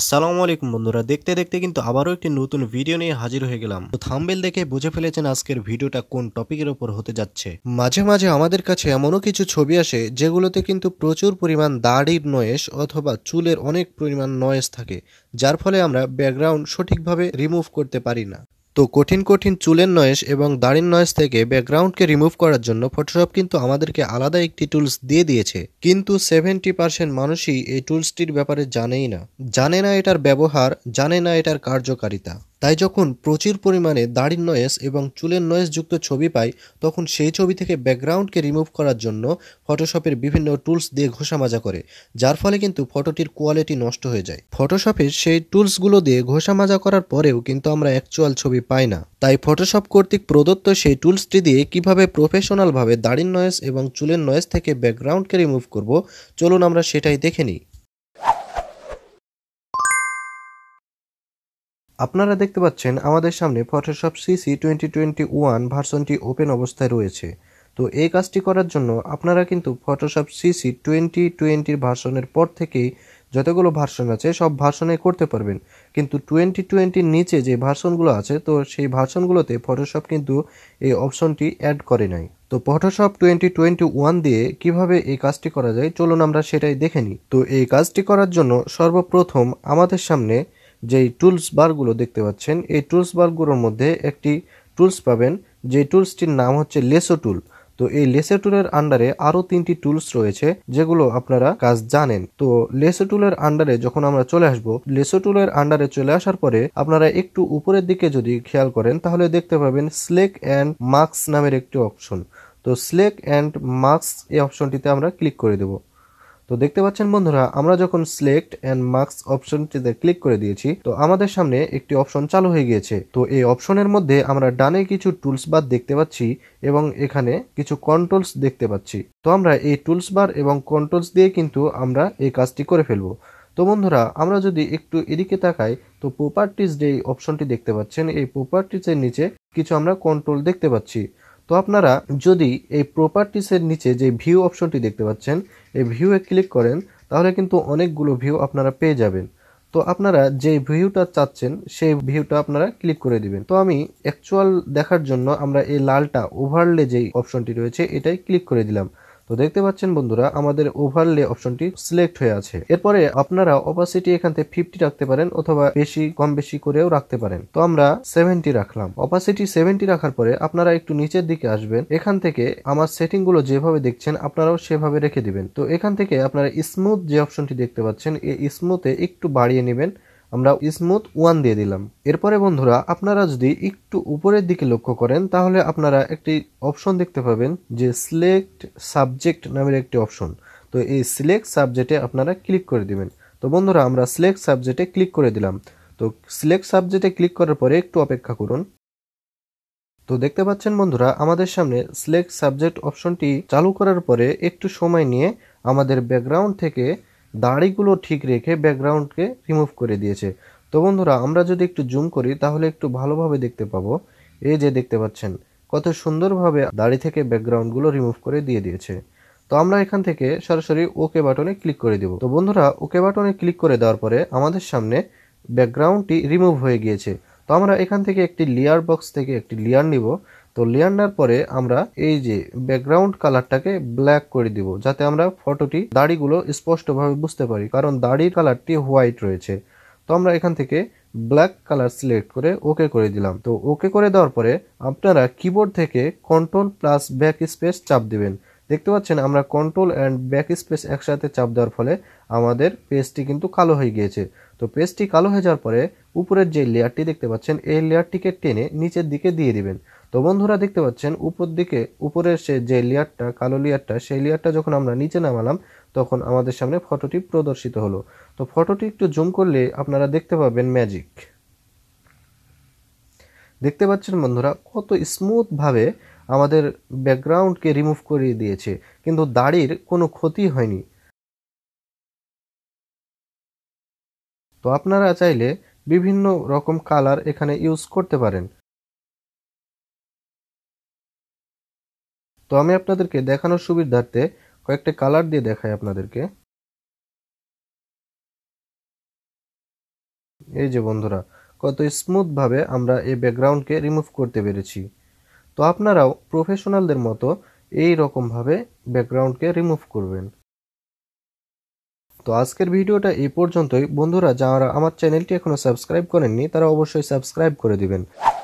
আসসালামু আলাইকুম বন্ধুরা দেখতে দেখতে কিন্তু আবারও একটি নতুন ভিডিও নিয়ে হাজির হয়ে গেলাম তো থাম্বেল দেখে বুঝে ফেলেছেন আজকের ভিডিওটা কোন টপিকের ওপর হতে যাচ্ছে মাঝে মাঝে আমাদের কাছে এমনও কিছু ছবি আসে যেগুলোতে কিন্তু প্রচুর পরিমাণ দাড়ির নয়েস অথবা চুলের অনেক পরিমাণ নয়েস থাকে যার ফলে আমরা ব্যাকগ্রাউন্ড সঠিকভাবে রিমুভ করতে পারি না তো কঠিন কঠিন চুলের নয়েস এবং দাড়ির নয়েস থেকে ব্যাকগ্রাউন্ডকে রিমুভ করার জন্য ফটোশপ কিন্তু আমাদেরকে আলাদা একটি টুলস দিয়ে দিয়েছে কিন্তু সেভেন্টি পার্সেন্ট মানুষই এই টুলসটির ব্যাপারে জানেই না জানে না এটার ব্যবহার জানে না এটার কার্যকারিতা তাই যখন প্রচুর পরিমাণে দাড়ির নয়েস এবং চুলের নয়েস যুক্ত ছবি পাই তখন সেই ছবি থেকে ব্যাকগ্রাউন্ডকে রিমুভ করার জন্য ফটোশপের বিভিন্ন টুলস দিয়ে ঘষা মাজা করে যার ফলে কিন্তু ফটোটির কোয়ালিটি নষ্ট হয়ে যায় ফটোশপের সেই টুলসগুলো দিয়ে ঘষা মাজা করার পরেও কিন্তু আমরা অ্যাকচুয়াল ছবি পাই না তাই ফটোশপ কর্তৃক প্রদত্ত সেই টুলসটি দিয়ে কিভাবে প্রফেশনালভাবে দাড়ির নয়েস এবং চুলের নয়েস থেকে ব্যাকগ্রাউন্ডকে রিমুভ করব চলুন আমরা সেটাই দেখে নিই আপনারা দেখতে পাচ্ছেন আমাদের সামনে Photoshop CC twenty twenty one ভার্সনটি ওপেন অবস্থায় রয়েছে তো এই কাজটি করার জন্য আপনারা কিন্তু ফটোশপ সিসি টোয়েন্টি টোয়েন্টির ভার্সনের পর থেকেই যতগুলো ভার্সন আছে সব ভার্সনে করতে পারবেন কিন্তু টোয়েন্টি টোয়েন্টির নিচে যে ভার্সনগুলো আছে তো সেই ভার্সনগুলোতে ফটোশপ কিন্তু এই অপশনটি অ্যাড করে নাই তো ফটোশপ টোয়েন্টি টোয়েন্টি ওয়ান দিয়ে কিভাবে এই কাজটি করা যায় চলুন আমরা সেটাই দেখে নিই তো এই কাজটি করার জন্য সর্বপ্রথম আমাদের সামনে যেই টুলস বারগুলো দেখতে পাচ্ছেন এই টুলস বারগুলোর মধ্যে একটি টুলস পাবেন যে টুলসটির নাম হচ্ছে লেসো টুল তো এই লেসো টুলের আন্ডারে আরও তিনটি টুলস রয়েছে যেগুলো আপনারা কাজ জানেন তো লেসো টুলের আন্ডারে যখন আমরা চলে আসব লেসো টুলের আন্ডারে চলে আসার পরে আপনারা একটু উপরের দিকে যদি খেয়াল করেন তাহলে দেখতে পাবেন স্লেক অ্যান্ড মাস্ক নামের একটি অপশন তো স্লেক অ্যান্ড মাস্ক এই অপশনটিতে আমরা ক্লিক করে দেবো তো দেখতে পাচ্ছেন বন্ধুরা আমরা যখন সিলেক্ট অ্যান্ড মার্কস অপশনটিতে ক্লিক করে দিয়েছি তো আমাদের সামনে একটি অপশন চালু হয়ে গিয়েছে তো এই অপশনের মধ্যে আমরা ডানে কিছু টুলস বার দেখতে পাচ্ছি এবং এখানে কিছু কন্ট্রোলস দেখতে পাচ্ছি তো আমরা এই টুলস বার এবং কন্ট্রোলস দিয়ে কিন্তু আমরা এই কাজটি করে ফেলবো তো বন্ধুরা আমরা যদি একটু এদিকে তাকাই তো প্রপার্টিস যে অপশনটি দেখতে পাচ্ছেন এই প্রপার্টিসের নিচে কিছু আমরা কন্ট্রোল দেখতে পাচ্ছি তো আপনারা যদি এই প্রপার্টিসের নিচে যে ভিউ অপশনটি দেখতে পাচ্ছেন এই ভিউয়ে ক্লিক করেন তাহলে কিন্তু অনেকগুলো ভিউ আপনারা পেয়ে যাবেন তো আপনারা যে ভিউটা চাচ্ছেন সেই ভিউটা আপনারা ক্লিক করে দিবেন তো আমি অ্যাকচুয়াল দেখার জন্য আমরা এই লালটা ওভারলে যেই অপশনটি রয়েছে এটাই ক্লিক করে দিলাম তো দেখতে পাচ্ছেন বন্ধুরা আমাদের ওভারলে অপশনটি সিলেক্ট হয়ে আছে এরপরে আপনারা অপাসিটি এখান থেকে ফিফটি রাখতে পারেন অথবা বেশি কম বেশি করেও রাখতে পারেন তো আমরা সেভেন্টি রাখলাম অপাসিটি সেভেন্টি রাখার পরে আপনারা একটু নিচের দিকে আসবেন এখান থেকে আমার সেটিং গুলো যেভাবে দেখছেন আপনারাও সেভাবে রেখে দিবেন তো এখান থেকে আপনারা স্মুথ যে অপশনটি দেখতে পাচ্ছেন এই স্মুথে একটু বাড়িয়ে নেবেন আমরা স্মুথ ওয়ান দিয়ে দিলাম এরপরে বন্ধুরা আপনারা যদি একটু উপরের দিকে লক্ষ্য করেন তাহলে আপনারা একটি অপশন দেখতে পাবেন যে সিলেক্ট সাবজেক্ট নামের একটি অপশন তো এই সিলেক্ট সাবজেক্টে আপনারা ক্লিক করে দিবেন তো বন্ধুরা আমরা সিলেক্ট সাবজেক্টে ক্লিক করে দিলাম তো সিলেক্ট সাবজেক্টে ক্লিক করার পরে একটু অপেক্ষা করুন তো দেখতে পাচ্ছেন বন্ধুরা আমাদের সামনে সিলেক্ট সাবজেক্ট অপশনটি চালু করার পরে একটু সময় নিয়ে আমাদের ব্যাকগ্রাউন্ড থেকে দাড়িগুলো ঠিক রেখে ব্যাকগ্রাউন্ডকে রিমুভ করে দিয়েছে তো বন্ধুরা আমরা যদি একটু জুম করি তাহলে একটু ভালোভাবে দেখতে পাবো এই যে দেখতে পাচ্ছেন কত সুন্দরভাবে দাড়ি থেকে ব্যাকগ্রাউন্ডগুলো রিমুভ করে দিয়ে দিয়েছে তো আমরা এখান থেকে সরাসরি ওকে বাটনে ক্লিক করে দেব তো বন্ধুরা ওকে বাটনে ক্লিক করে দেওয়ার পরে আমাদের সামনে ব্যাকগ্রাউন্ডটি রিমুভ হয়ে গিয়েছে তো আমরা এখান থেকে একটি লেয়ার বক্স থেকে একটি লেয়ার নিব তো লেয়ার পরে আমরা এই যে ব্যাকগ্রাউন্ড কালারটাকে ব্ল্যাক করে দিব যাতে আমরা ফটোটি দাড়িগুলো স্পষ্টভাবে বুঝতে পারি কারণ দাড়ির কালারটি হোয়াইট রয়েছে তো আমরা এখান থেকে ব্ল্যাক কালার সিলেক্ট করে ওকে করে দিলাম তো ওকে করে দেওয়ার পরে আপনারা কিবোর্ড থেকে কন্ট্রোল প্লাস ব্যাক স্পেস চাপ দিবেন দেখতে পাচ্ছেন আমরা কন্ট্রোল অ্যান্ড ব্যাক স্পেস একসাথে চাপ দেওয়ার ফলে আমাদের পেজটি কিন্তু কালো হয়ে গিয়েছে তো পেজটি কালো হয়ে যাওয়ার পরে উপরের যে লেয়ারটি দেখতে পাচ্ছেন এই লেয়ারটিকে টেনে নিচের দিকে দিয়ে দিবেন তো বন্ধুরা দেখতে পাচ্ছেন উপর দিকে উপরের সে যে লেয়ারটা কালো লেয়ারটা সেই লেয়ারটা যখন আমরা নিচে নামালাম তখন আমাদের সামনে ফটোটি প্রদর্শিত হলো তো ফটোটি একটু জুম করলে আপনারা দেখতে পাবেন ম্যাজিক দেখতে পাচ্ছেন বন্ধুরা কত স্মুথভাবে আমাদের ব্যাকগ্রাউন্ডকে রিমুভ করিয়ে দিয়েছে কিন্তু দাড়ির কোনো ক্ষতি হয়নি তো আপনারা চাইলে বিভিন্ন রকম কালার এখানে ইউজ করতে পারেন তো আমি আপনাদেরকে দেখানোর সুবিধার্থে কয়েকটা কালার দিয়ে দেখাই আপনাদেরকে এই যে বন্ধুরা কত স্মুথভাবে আমরা এই ব্যাকগ্রাউন্ডকে রিমুভ করতে পেরেছি তো আপনারাও প্রফেশনালদের মতো এই রকমভাবে ব্যাকগ্রাউন্ডকে রিমুভ করবেন তো আজকের ভিডিওটা এই পর্যন্তই বন্ধুরা যারা আমার চ্যানেলটি এখনও সাবস্ক্রাইব করেননি তারা অবশ্যই সাবস্ক্রাইব করে দিবেন